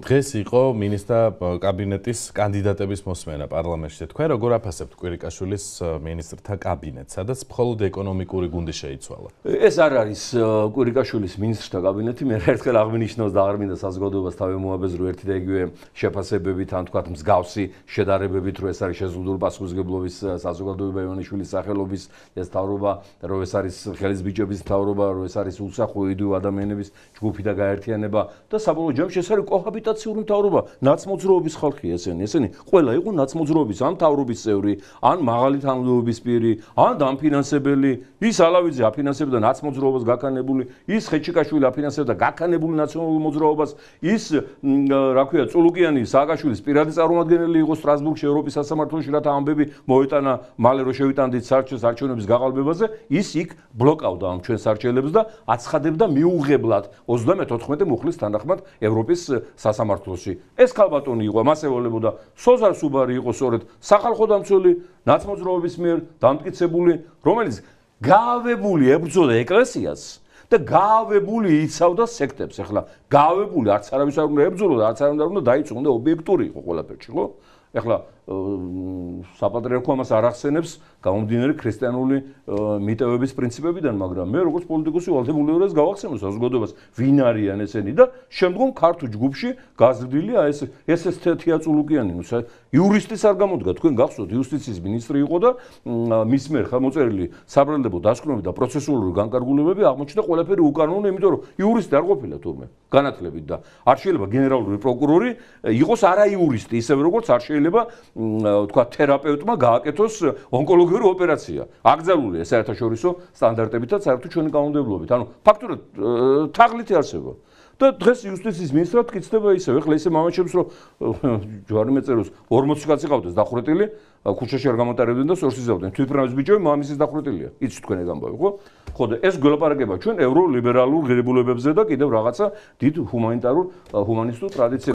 დღეს იყო მინისტრთა კაბინეტის კანდიდატების მოსმენა პარლამენტში. თქვენ როგორ აფასებთ კვირიკაშვილის მინისტრთა კაბინეტს, სადაც მხოლოდ ეკონომიკური გუნდი შეიცვალა? ეს არ არის კვირიკაშვილის მინისტრთა კაბინეტი, მე ერთხელ აღმინიშნოს და აღმინდა საზოგადოებას თავი მოაბეზრო ერთი და იგივე შეფასებებით, ან თქვათ მსგავსი შედარებებით, რომ ეს არის შეზღუდული პასუხისგებლობის საზოგადოება ივანიშვილის სახელობის ეს თავრობა, რომ ეს არის ხელის ბიჭების თავრობა, რომ ეს არის უსახო ადამიანების ჯგუფი და გაერთიანება და საბოლოო ჯამში ეს არის კოჰაბიტა აგიტაციური მთავრობა ნაცმოძრაობის ხალხია ესენი ესენი ყველა იყო ნაცმოძრაობის ან მთავრობის წევრი ან მაღალი თანამდებობის პირი ან დამფინანსებელი ის ალავიძე აფინანსებდა ნაცმოძრაობას გაკანებული ის ხეჩიკაშვილი აფინანსებდა გაკანებული ნაცმოძრაობას ის რა ქვია წულუკიანი სააკაშვილის პირადი წარმომადგენელი იყო სტრასბურგში ევროპის სასამართლოში რათა ამბები მოეტანა მალე რო შევიტანდით სარჩეს არჩევნების გაყალბებაზე ის იქ ბლოკავდა ამ ჩვენ სარჩელებს და აცხადებდა მიუღებლად 39 მუხლის თანახმად ევროპის სა სასამართლოსი. ეს ქალბატონი იყო, მას ეველებოდა სოზარ სუბარი იყო სწორედ სახალხო დამცველი, ნაცმოძრაობის მიერ დამტკიცებული, რომელიც გაავებული ებრძოდა ეკლესიას და გაავებული იცავდა სექტებს. ეხლა გაავებული არც არავის არ უნდა ებრძოლოდა, არც არ უნდა დაიწუნდა ობიექტური იყო ყველაფერში, ხო? ეხლა საპატრიარქო ამას არ ახსენებს გამომდინარე ქრისტიანული მიტევების პრინციპებიდან, მაგრამ მე როგორც პოლიტიკოსი ვალდებული ვარ ეს გავახსენო საზოგადოებას, ვინ არიან ესენი და შემდგომ ქართულ ჯგუფში გაზრდილია ეს ეს ეს თეთია წულუკიანი, ნუ იურისტის არ გამოდგა, თქვენ გახსოვთ იუსტიციის მინისტრი იყო და მის მიერ ხელმოწერილი საბრალდებო დასკვნები და პროცესუალური განკარგულებები აღმოჩნდა ყველაფერი უკანონო, იმიტომ რომ იურისტი არ ყოფილა თურმე, განათლებით და არ შეიძლება გენერალური პროკურორი იყოს არაიურისტი, ისევე როგორც არ შეიძლება ვთქვათ, თერაპევტმა გააკეთოს ონკოლოგიური ოპერაცია. აკრძალულია საერთაშორისო სტანდარტებითაც, საერთო ჩვენი კანონმდებლობით. ანუ ფაქტურად თაღლითი არსება. და დღეს იუსტიციის მინისტრად კიცდება ისევ, ეხლა ისე მამაჩემს რომ ჯვარი მეწეროს 40 კაცი ყავდეს დახურეტილი, ქუჩაში არ გამოტარებდნენ და სორს იზავდნენ. თვითფრანგის ბიჭები მამისის დახურეტილია. იცი თქვენი გამბავი, ხო? ხო და ეს გელაპარაკება ჩვენ ევრო ლიბერალურ ღირებულებებზე და კიდევ რაღაცა დიდ ჰუმანიტარულ ჰუმანი スト რ ტრადიციებზე